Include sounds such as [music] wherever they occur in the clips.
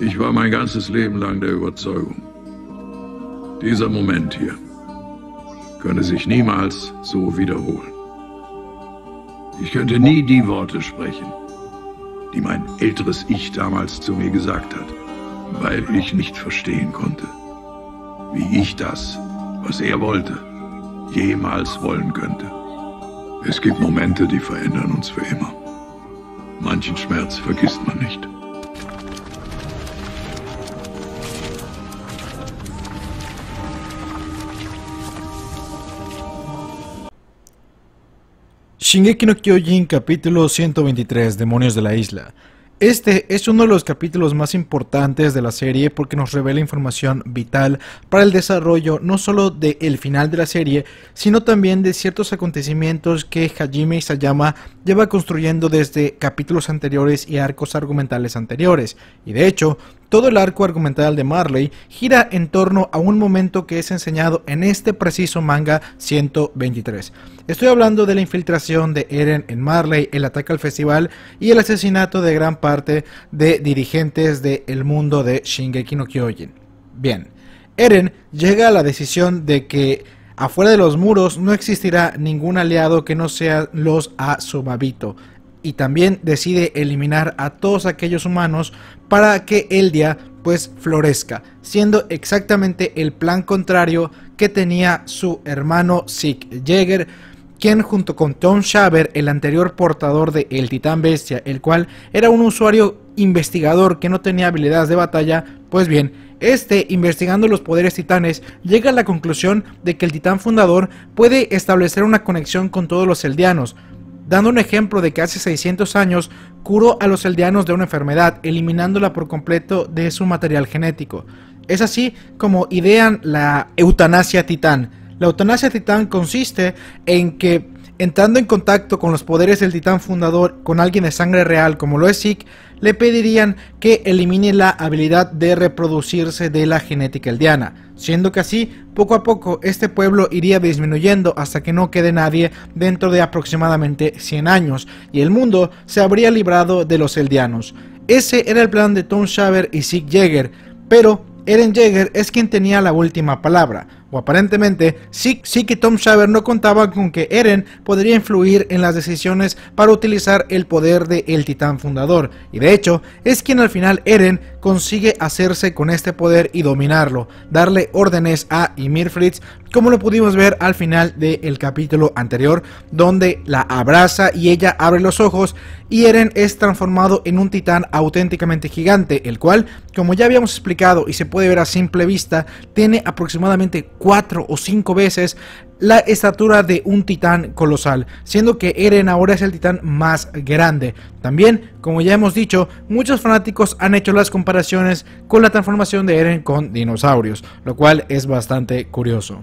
Ich war mein ganzes Leben lang der Überzeugung, dieser Moment hier könne sich niemals so wiederholen. Ich könnte nie die Worte sprechen, die mein älteres Ich damals zu mir gesagt hat, weil ich nicht verstehen konnte, wie ich das, was er wollte, jemals wollen könnte. Es gibt Momente, die verändern uns für immer. Manchen Schmerz vergisst man nicht. Shingeki no Kyojin capítulo 123 Demonios de la Isla. Este es uno de los capítulos más importantes de la serie porque nos revela información vital para el desarrollo no solo del el final de la serie, sino también de ciertos acontecimientos que Hajime Isayama lleva construyendo desde capítulos anteriores y arcos argumentales anteriores. Y de hecho, todo el arco argumental de Marley gira en torno a un momento que es enseñado en este preciso manga 123. Estoy hablando de la infiltración de Eren en Marley, el ataque al festival y el asesinato de gran parte de dirigentes del mundo de Shingeki no Kyojin. Bien, Eren llega a la decisión de que afuera de los muros no existirá ningún aliado que no sea los Asumabito y también decide eliminar a todos aquellos humanos para que Eldia pues florezca, siendo exactamente el plan contrario que tenía su hermano Sig Jäger, quien junto con Tom Shaver, el anterior portador de El Titán Bestia, el cual era un usuario investigador que no tenía habilidades de batalla, pues bien, este, investigando los poderes titanes, llega a la conclusión de que el titán fundador puede establecer una conexión con todos los eldianos, dando un ejemplo de que hace 600 años curó a los aldeanos de una enfermedad, eliminándola por completo de su material genético. Es así como idean la eutanasia titán. La eutanasia titán consiste en que Entrando en contacto con los poderes del titán fundador con alguien de sangre real como lo es Zeke, le pedirían que elimine la habilidad de reproducirse de la genética eldiana, siendo que así, poco a poco, este pueblo iría disminuyendo hasta que no quede nadie dentro de aproximadamente 100 años, y el mundo se habría librado de los eldianos. Ese era el plan de Tom Shaver y Zeke Jaeger, pero Eren Jaeger es quien tenía la última palabra, o aparentemente, sí, sí que Tom Shaver no contaba con que Eren podría influir en las decisiones para utilizar el poder de el titán fundador, y de hecho, es quien al final Eren consigue hacerse con este poder y dominarlo, darle órdenes a Ymir Fritz, como lo pudimos ver al final del capítulo anterior, donde la abraza y ella abre los ojos y Eren es transformado en un titán auténticamente gigante, el cual, como ya habíamos explicado y se puede ver a simple vista, tiene aproximadamente cuatro o cinco veces la estatura de un titán colosal, siendo que Eren ahora es el titán más grande. También, como ya hemos dicho, muchos fanáticos han hecho las comparaciones con la transformación de Eren con dinosaurios, lo cual es bastante curioso.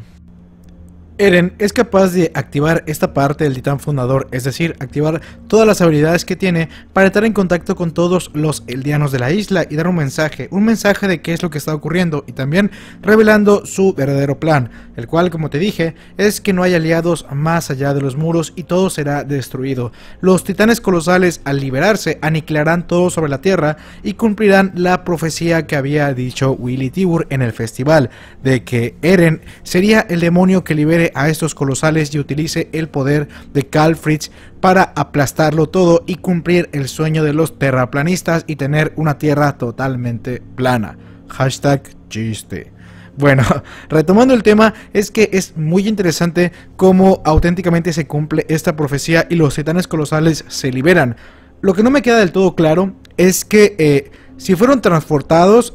Eren es capaz de activar esta parte del titán fundador, es decir, activar todas las habilidades que tiene para estar en contacto con todos los eldianos de la isla y dar un mensaje, un mensaje de qué es lo que está ocurriendo y también revelando su verdadero plan, el cual, como te dije, es que no hay aliados más allá de los muros y todo será destruido. Los titanes colosales al liberarse aniquilarán todo sobre la tierra y cumplirán la profecía que había dicho Willy Tibur en el festival, de que Eren sería el demonio que libere a estos colosales y utilice el poder de Fritz para aplastarlo todo y cumplir el sueño de los terraplanistas y tener una tierra totalmente plana. Hashtag chiste. Bueno, [laughs] retomando el tema, es que es muy interesante cómo auténticamente se cumple esta profecía y los titanes colosales se liberan. Lo que no me queda del todo claro es que eh, si fueron transportados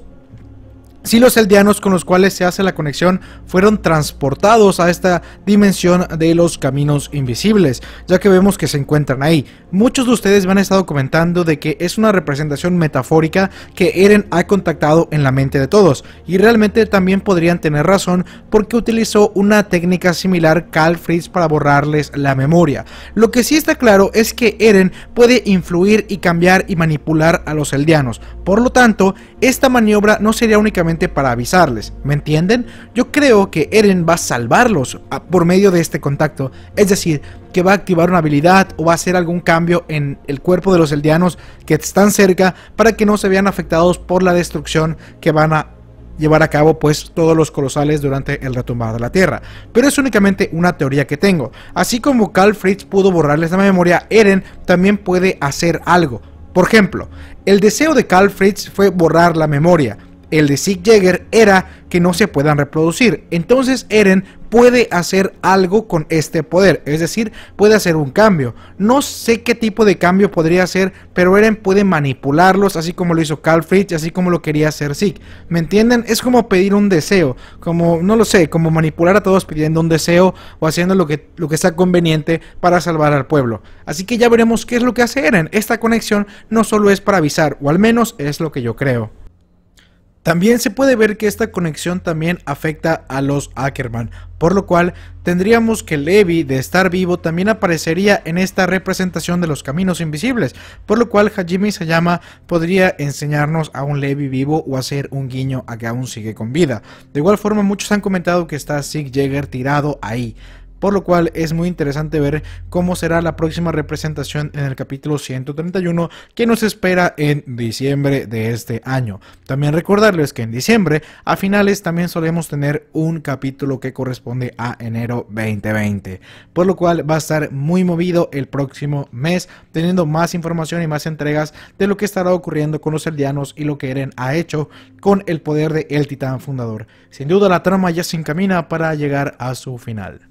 si los eldianos con los cuales se hace la conexión fueron transportados a esta dimensión de los caminos invisibles, ya que vemos que se encuentran ahí. Muchos de ustedes me han estado comentando de que es una representación metafórica que Eren ha contactado en la mente de todos, y realmente también podrían tener razón porque utilizó una técnica similar Cal Fritz para borrarles la memoria. Lo que sí está claro es que Eren puede influir y cambiar y manipular a los eldianos, por lo tanto, esta maniobra no sería únicamente para avisarles, ¿me entienden? Yo creo que Eren va a salvarlos ah, por medio de este contacto, es decir, que va a activar una habilidad o va a hacer algún cambio en el cuerpo de los eldianos que están cerca para que no se vean afectados por la destrucción que van a llevar a cabo pues todos los colosales durante el retumbar de la Tierra. Pero es únicamente una teoría que tengo. Así como Carl Fritz pudo borrarles la memoria, Eren también puede hacer algo. Por ejemplo, el deseo de Carl Fritz fue borrar la memoria, el de Sig Jagger era que no se puedan reproducir. Entonces Eren puede hacer algo con este poder, es decir, puede hacer un cambio. No sé qué tipo de cambio podría hacer, pero Eren puede manipularlos, así como lo hizo Carl Fritz, así como lo quería hacer Sig. ¿Me entienden? Es como pedir un deseo, como, no lo sé, como manipular a todos pidiendo un deseo o haciendo lo que, lo que sea conveniente para salvar al pueblo. Así que ya veremos qué es lo que hace Eren. Esta conexión no solo es para avisar, o al menos es lo que yo creo. También se puede ver que esta conexión también afecta a los Ackerman, por lo cual tendríamos que Levi de estar vivo también aparecería en esta representación de los caminos invisibles, por lo cual Hajime Sayama podría enseñarnos a un Levi vivo o hacer un guiño a que aún sigue con vida. De igual forma muchos han comentado que está Sig Jagger tirado ahí, por lo cual es muy interesante ver cómo será la próxima representación en el capítulo 131 que nos espera en diciembre de este año. También recordarles que en diciembre a finales también solemos tener un capítulo que corresponde a enero 2020, por lo cual va a estar muy movido el próximo mes, teniendo más información y más entregas de lo que estará ocurriendo con los Eldianos y lo que Eren ha hecho con el poder de el Titán Fundador. Sin duda la trama ya se encamina para llegar a su final.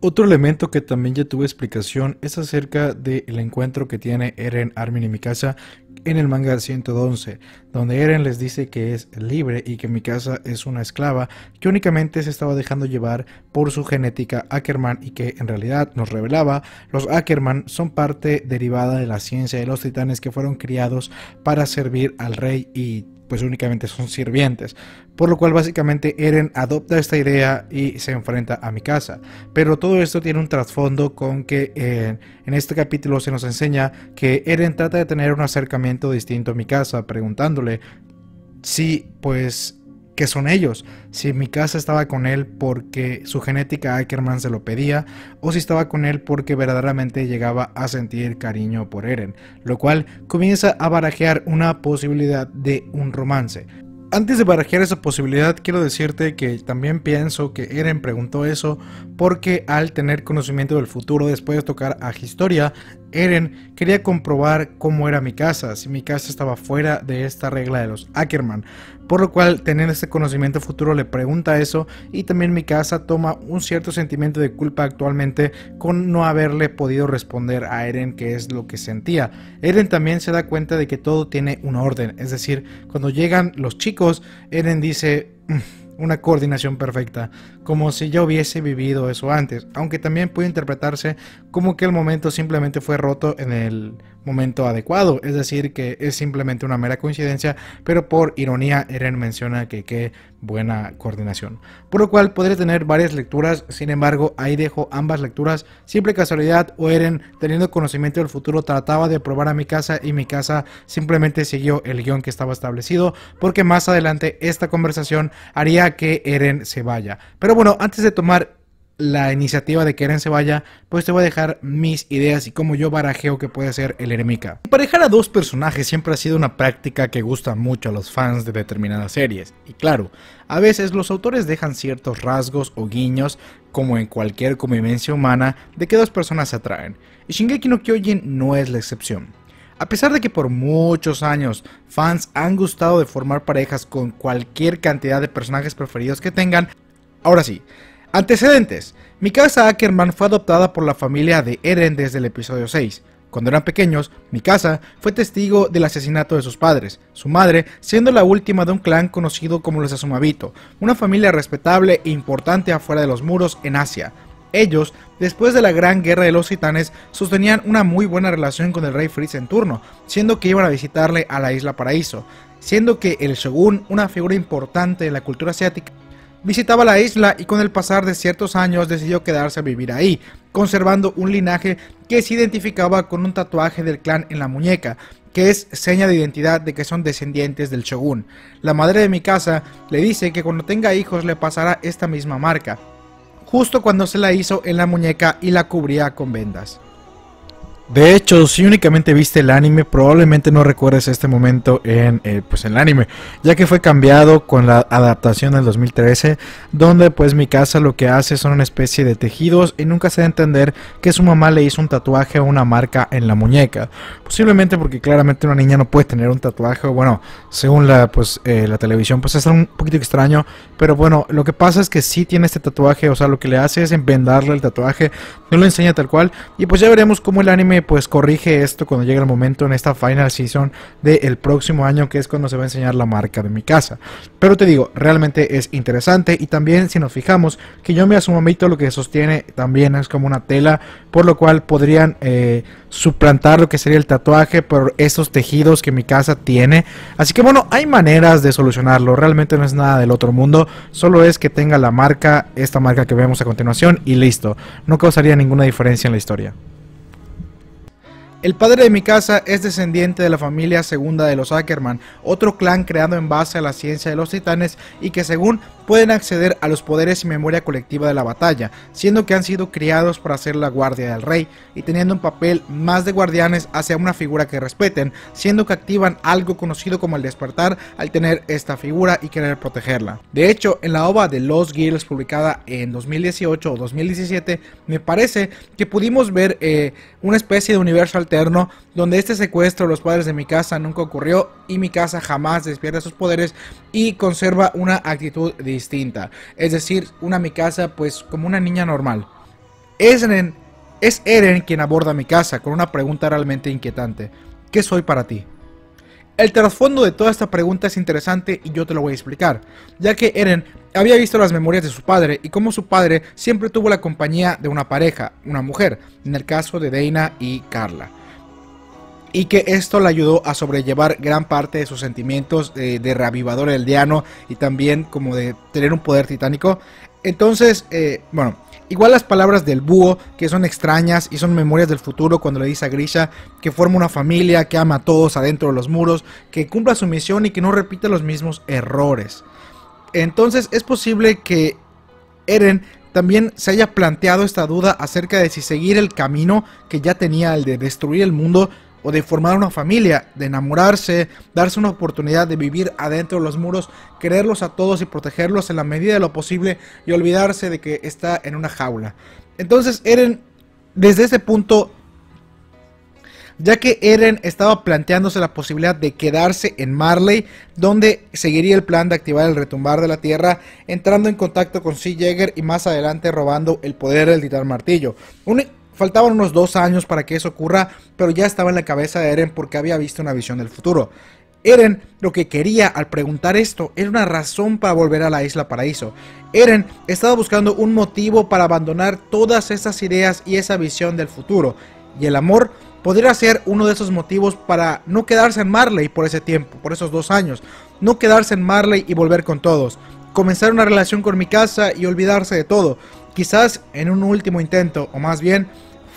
Otro elemento que también ya tuve explicación es acerca del encuentro que tiene Eren, Armin y Mikasa en el manga 111, donde Eren les dice que es libre y que Mikasa es una esclava que únicamente se estaba dejando llevar por su genética Ackerman y que en realidad nos revelaba, los Ackerman son parte derivada de la ciencia de los titanes que fueron criados para servir al rey y pues únicamente son sirvientes, por lo cual básicamente Eren adopta esta idea y se enfrenta a mi casa. Pero todo esto tiene un trasfondo con que eh, en este capítulo se nos enseña que Eren trata de tener un acercamiento distinto a mi casa. preguntándole si pues que son ellos. Si mi casa estaba con él porque su genética Ackerman se lo pedía, o si estaba con él porque verdaderamente llegaba a sentir cariño por Eren, lo cual comienza a barajear una posibilidad de un romance. Antes de barajear esa posibilidad, quiero decirte que también pienso que Eren preguntó eso porque al tener conocimiento del futuro después de tocar a Historia, Eren quería comprobar cómo era mi casa, si mi casa estaba fuera de esta regla de los Ackerman, por lo cual tener este conocimiento futuro le pregunta eso y también mi casa toma un cierto sentimiento de culpa actualmente con no haberle podido responder a Eren qué es lo que sentía. Eren también se da cuenta de que todo tiene un orden, es decir, cuando llegan los chicos, Eren dice... Mm, una coordinación perfecta como si ya hubiese vivido eso antes, aunque también puede interpretarse como que el momento simplemente fue roto en el momento adecuado, es decir, que es simplemente una mera coincidencia, pero por ironía Eren menciona que qué buena coordinación, por lo cual podría tener varias lecturas, sin embargo ahí dejo ambas lecturas, simple casualidad o Eren teniendo conocimiento del futuro trataba de probar a mi casa y mi casa simplemente siguió el guión que estaba establecido, porque más adelante esta conversación haría que Eren se vaya, pero bueno, antes de tomar la iniciativa de que Eren se vaya, pues te voy a dejar mis ideas y cómo yo barajeo que puede ser el eremika. Emparejar a dos personajes siempre ha sido una práctica que gusta mucho a los fans de determinadas series. Y claro, a veces los autores dejan ciertos rasgos o guiños, como en cualquier convivencia humana, de que dos personas se atraen. Y Shingeki no Kyojin no es la excepción. A pesar de que por muchos años fans han gustado de formar parejas con cualquier cantidad de personajes preferidos que tengan, Ahora sí, antecedentes. Mikasa Ackerman fue adoptada por la familia de Eren desde el episodio 6. Cuando eran pequeños, Mikasa fue testigo del asesinato de sus padres, su madre siendo la última de un clan conocido como los Asumabito, una familia respetable e importante afuera de los muros en Asia. Ellos, después de la Gran Guerra de los Titanes, sostenían una muy buena relación con el rey Fritz en turno, siendo que iban a visitarle a la isla Paraíso, siendo que el Shogun, una figura importante de la cultura asiática, visitaba la isla y con el pasar de ciertos años decidió quedarse a vivir ahí, conservando un linaje que se identificaba con un tatuaje del clan en la muñeca, que es seña de identidad de que son descendientes del shogun. La madre de mi casa le dice que cuando tenga hijos le pasará esta misma marca, justo cuando se la hizo en la muñeca y la cubría con vendas. De hecho, si únicamente viste el anime, probablemente no recuerdes este momento en eh, pues el anime, ya que fue cambiado con la adaptación del 2013, donde pues mi casa lo que hace son una especie de tejidos y nunca se da a entender que su mamá le hizo un tatuaje o una marca en la muñeca, posiblemente porque claramente una niña no puede tener un tatuaje, bueno, según la pues eh, la televisión pues es un poquito extraño, pero bueno, lo que pasa es que sí tiene este tatuaje, o sea, lo que le hace es envendarle el tatuaje, no lo enseña tal cual y pues ya veremos cómo el anime pues corrige esto cuando llegue el momento en esta final season del próximo año, que es cuando se va a enseñar la marca de mi casa. Pero te digo, realmente es interesante y también si nos fijamos que yo me asumo mito lo que sostiene también es como una tela, por lo cual podrían eh, suplantar lo que sería el tatuaje por estos tejidos que mi casa tiene. Así que bueno, hay maneras de solucionarlo, realmente no es nada del otro mundo, solo es que tenga la marca, esta marca que vemos a continuación y listo. No causaría ninguna diferencia en la historia. El padre de mi casa es descendiente de la familia segunda de los Ackerman, otro clan creado en base a la ciencia de los titanes y que según pueden acceder a los poderes y memoria colectiva de la batalla, siendo que han sido criados para ser la guardia del rey y teniendo un papel más de guardianes hacia una figura que respeten, siendo que activan algo conocido como el despertar al tener esta figura y querer protegerla. De hecho, en la ova de Los Girls publicada en 2018 o 2017, me parece que pudimos ver eh, una especie de universo alterno donde este secuestro de los padres de mi casa nunca ocurrió y mi casa jamás despierta sus poderes y conserva una actitud de es decir, una Mikasa pues como una niña normal. Es Eren, es Eren quien aborda mi Mikasa con una pregunta realmente inquietante. ¿Qué soy para ti? El trasfondo de toda esta pregunta es interesante y yo te lo voy a explicar, ya que Eren había visto las memorias de su padre y cómo su padre siempre tuvo la compañía de una pareja, una mujer, en el caso de Deina y Carla y que esto le ayudó a sobrellevar gran parte de sus sentimientos eh, de reavivador eldiano y también como de tener un poder titánico. Entonces, eh, bueno, igual las palabras del búho, que son extrañas y son memorias del futuro cuando le dice a Grisha que forma una familia, que ama a todos adentro de los muros, que cumpla su misión y que no repita los mismos errores. Entonces es posible que Eren también se haya planteado esta duda acerca de si seguir el camino que ya tenía el de destruir el mundo o de formar una familia, de enamorarse, darse una oportunidad de vivir adentro de los muros, quererlos a todos y protegerlos en la medida de lo posible y olvidarse de que está en una jaula. Entonces Eren, desde ese punto, ya que Eren estaba planteándose la posibilidad de quedarse en Marley, donde seguiría el plan de activar el retumbar de la Tierra, entrando en contacto con Sea Jäger y más adelante robando el poder del Titán Martillo. Faltaban unos dos años para que eso ocurra, pero ya estaba en la cabeza de Eren porque había visto una visión del futuro. Eren lo que quería al preguntar esto era una razón para volver a la isla paraíso. Eren estaba buscando un motivo para abandonar todas esas ideas y esa visión del futuro. Y el amor podría ser uno de esos motivos para no quedarse en Marley por ese tiempo, por esos dos años. No quedarse en Marley y volver con todos. Comenzar una relación con mi casa y olvidarse de todo. Quizás en un último intento, o más bien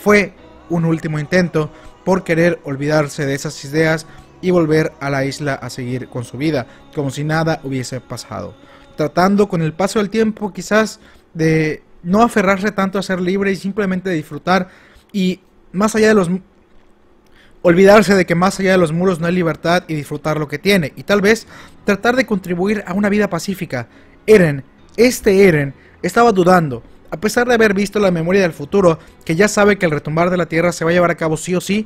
fue un último intento por querer olvidarse de esas ideas y volver a la isla a seguir con su vida, como si nada hubiese pasado. Tratando con el paso del tiempo quizás de no aferrarse tanto a ser libre y simplemente disfrutar y más allá de los olvidarse de que más allá de los muros no hay libertad y disfrutar lo que tiene y tal vez tratar de contribuir a una vida pacífica. Eren, este Eren estaba dudando a pesar de haber visto la memoria del futuro, que ya sabe que el retumbar de la Tierra se va a llevar a cabo sí o sí,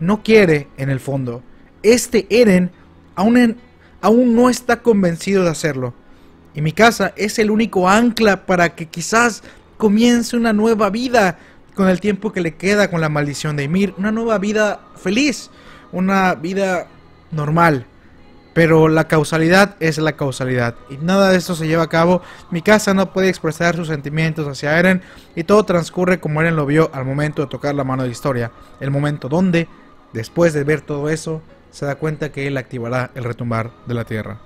no quiere en el fondo. Este Eren aún, aún no está convencido de hacerlo. Y mi casa es el único ancla para que quizás comience una nueva vida con el tiempo que le queda con la maldición de Ymir. Una nueva vida feliz, una vida normal. Pero la causalidad es la causalidad y nada de esto se lleva a cabo. Mi casa no puede expresar sus sentimientos hacia Eren y todo transcurre como Eren lo vio al momento de tocar la mano de historia. El momento donde, después de ver todo eso, se da cuenta que él activará el retumbar de la tierra.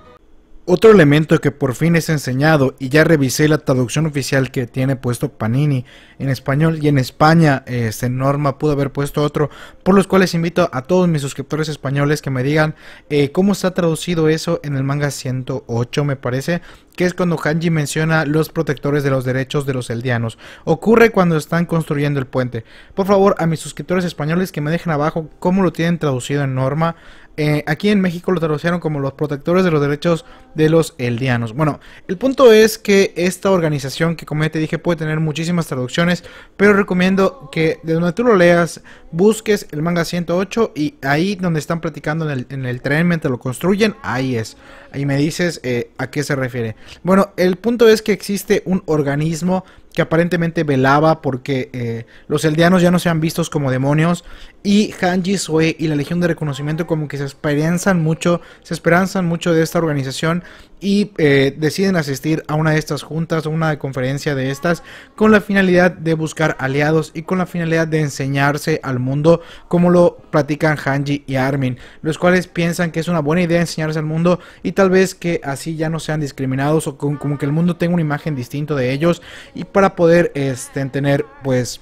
Otro elemento que por fin es enseñado, y ya revisé la traducción oficial que tiene puesto Panini en español, y en España este Norma pudo haber puesto otro, por los cuales invito a todos mis suscriptores españoles que me digan eh, cómo está traducido eso en el manga 108, me parece, que es cuando Hanji menciona los protectores de los derechos de los eldianos. Ocurre cuando están construyendo el puente. Por favor, a mis suscriptores españoles que me dejen abajo cómo lo tienen traducido en Norma, eh, aquí en México lo traducieron como los protectores de los derechos de los eldianos. Bueno, el punto es que esta organización, que como ya te dije, puede tener muchísimas traducciones, pero recomiendo que de donde tú lo leas, busques el manga 108 y ahí donde están platicando en el, tren mientras lo construyen, ahí es. Ahí me dices eh, a qué se refiere. Bueno, el punto es que existe un organismo que aparentemente velaba porque eh, los aldeanos ya no sean vistos como demonios. Y Hanji Sue y la Legión de Reconocimiento como que se esperanzan mucho, se esperanzan mucho de esta organización y eh, deciden asistir a una de estas juntas o una conferencia de estas con la finalidad de buscar aliados y con la finalidad de enseñarse al mundo como lo platican Hanji y Armin, los cuales piensan que es una buena idea enseñarse al mundo y tal vez que así ya no sean discriminados o con, como que el mundo tenga una imagen distinta de ellos y para poder este, tener pues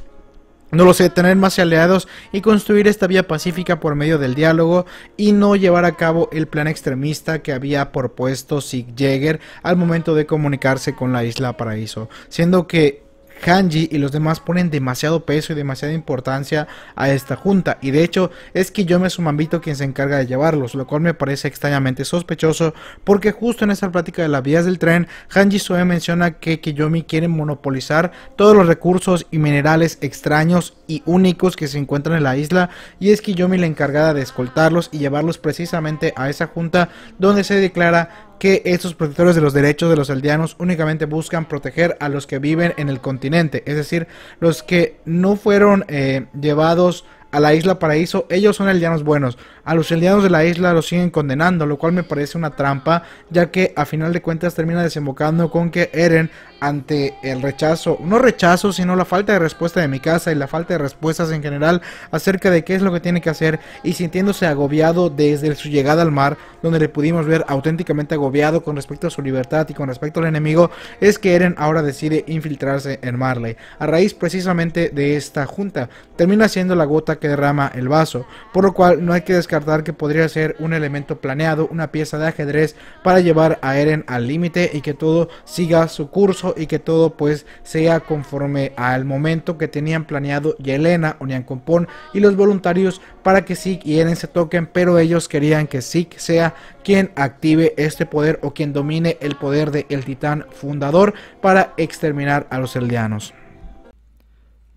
no lo sé, tener más aliados y construir esta vía pacífica por medio del diálogo y no llevar a cabo el plan extremista que había propuesto Sig Jäger al momento de comunicarse con la Isla Paraíso, siendo que Hanji y los demás ponen demasiado peso y demasiada importancia a esta junta. Y de hecho es su Sumambito quien se encarga de llevarlos, lo cual me parece extrañamente sospechoso porque justo en esa plática de las vías del tren, Hanji sue menciona que Kiyomi quiere monopolizar todos los recursos y minerales extraños y únicos que se encuentran en la isla y es Kiyomi la encargada de escoltarlos y llevarlos precisamente a esa junta donde se declara que estos protectores de los derechos de los aldeanos únicamente buscan proteger a los que viven en el continente, es decir, los que no fueron eh, llevados a la isla paraíso, ellos son aldeanos buenos. A los aldeanos de la isla los siguen condenando, lo cual me parece una trampa, ya que a final de cuentas termina desembocando con que Eren ante el rechazo, no rechazo, sino la falta de respuesta de mi casa y la falta de respuestas en general acerca de qué es lo que tiene que hacer y sintiéndose agobiado desde su llegada al mar, donde le pudimos ver auténticamente agobiado con respecto a su libertad y con respecto al enemigo, es que Eren ahora decide infiltrarse en Marley, a raíz precisamente de esta junta, termina siendo la gota que derrama el vaso, por lo cual no hay que descartar que podría ser un elemento planeado, una pieza de ajedrez para llevar a Eren al límite y que todo siga su curso y que todo pues sea conforme al momento que tenían planeado Yelena, Onian Compón y los voluntarios para que Zeke y Eren se toquen, pero ellos querían que Zeke sea quien active este poder o quien domine el poder del el titán fundador para exterminar a los eldianos.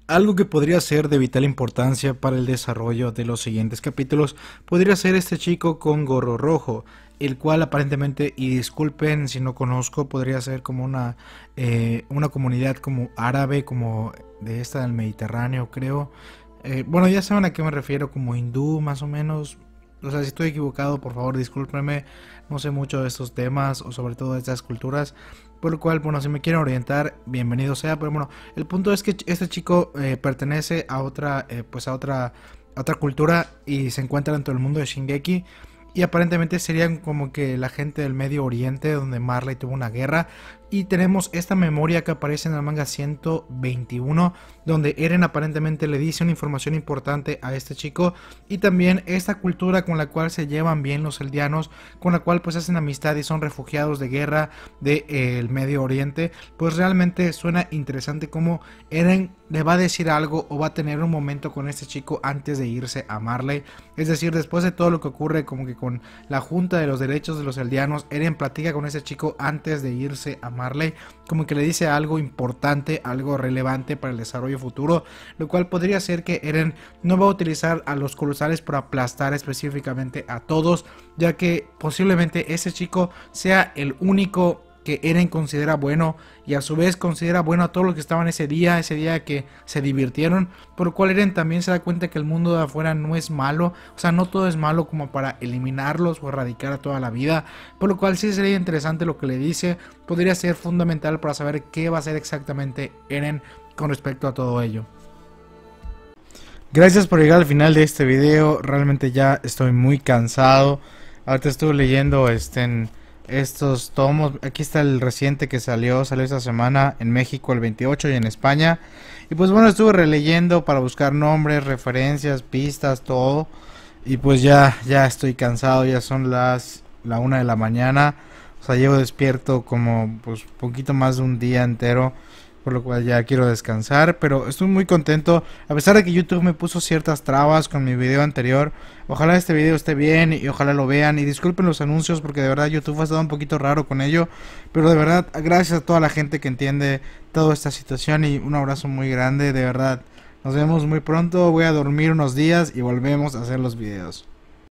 Algo que podría ser de vital importancia para el desarrollo de los siguientes capítulos podría ser este chico con gorro rojo, el cual aparentemente, y disculpen si no conozco, podría ser como una, eh, una comunidad como árabe, como de esta del Mediterráneo, creo. Eh, bueno, ya saben a qué me refiero, como hindú más o menos. O sea, si estoy equivocado, por favor, discúlpenme. No sé mucho de estos temas o sobre todo de estas culturas por lo cual, bueno, si me quieren orientar, bienvenido sea, pero bueno, el punto es que este chico eh, pertenece a otra, eh, pues a otra, otra cultura y se encuentra dentro del mundo de Shingeki. Y aparentemente serían como que la gente del Medio Oriente donde Marley tuvo una guerra. Y tenemos esta memoria que aparece en el manga 121, donde Eren aparentemente le dice una información importante a este chico. Y también esta cultura con la cual se llevan bien los eldianos, con la cual pues hacen amistad y son refugiados de guerra del eh, Medio Oriente. Pues realmente suena interesante como Eren le va a decir algo o va a tener un momento con este chico antes de irse a Marley. Es decir, después de todo lo que ocurre como que con la Junta de los Derechos de los Aldeanos, Eren platica con ese chico antes de irse a Marley, como que le dice algo importante, algo relevante para el desarrollo futuro, lo cual podría ser que Eren no va a utilizar a los colosales para aplastar específicamente a todos, ya que posiblemente ese chico sea el único que Eren considera bueno y a su vez considera bueno a todos los que estaban ese día, ese día que se divirtieron, por lo cual Eren también se da cuenta que el mundo de afuera no es malo, o sea, no todo es malo como para eliminarlos o erradicar a toda la vida, por lo cual sí sería interesante lo que le dice, podría ser fundamental para saber qué va a hacer exactamente Eren con respecto a todo ello. Gracias por llegar al final de este video, realmente ya estoy muy cansado, ahorita estuve leyendo este... En estos tomos. Aquí está el reciente que salió, salió esta semana en México el 28 y en España. Y pues bueno, estuve releyendo para buscar nombres, referencias, pistas, todo. Y pues ya, ya estoy cansado, ya son las la una de la mañana. O sea, llevo despierto como pues poquito más de un día entero por lo cual ya quiero descansar, pero estoy muy contento, a pesar de que YouTube me puso ciertas trabas con mi video anterior, ojalá este video esté bien y ojalá lo vean, y disculpen los anuncios porque de verdad YouTube ha estado un poquito raro con ello, pero de verdad, gracias a toda la gente que entiende toda esta situación y un abrazo muy grande, de verdad, nos vemos muy pronto, voy a dormir unos días y volvemos a hacer los videos.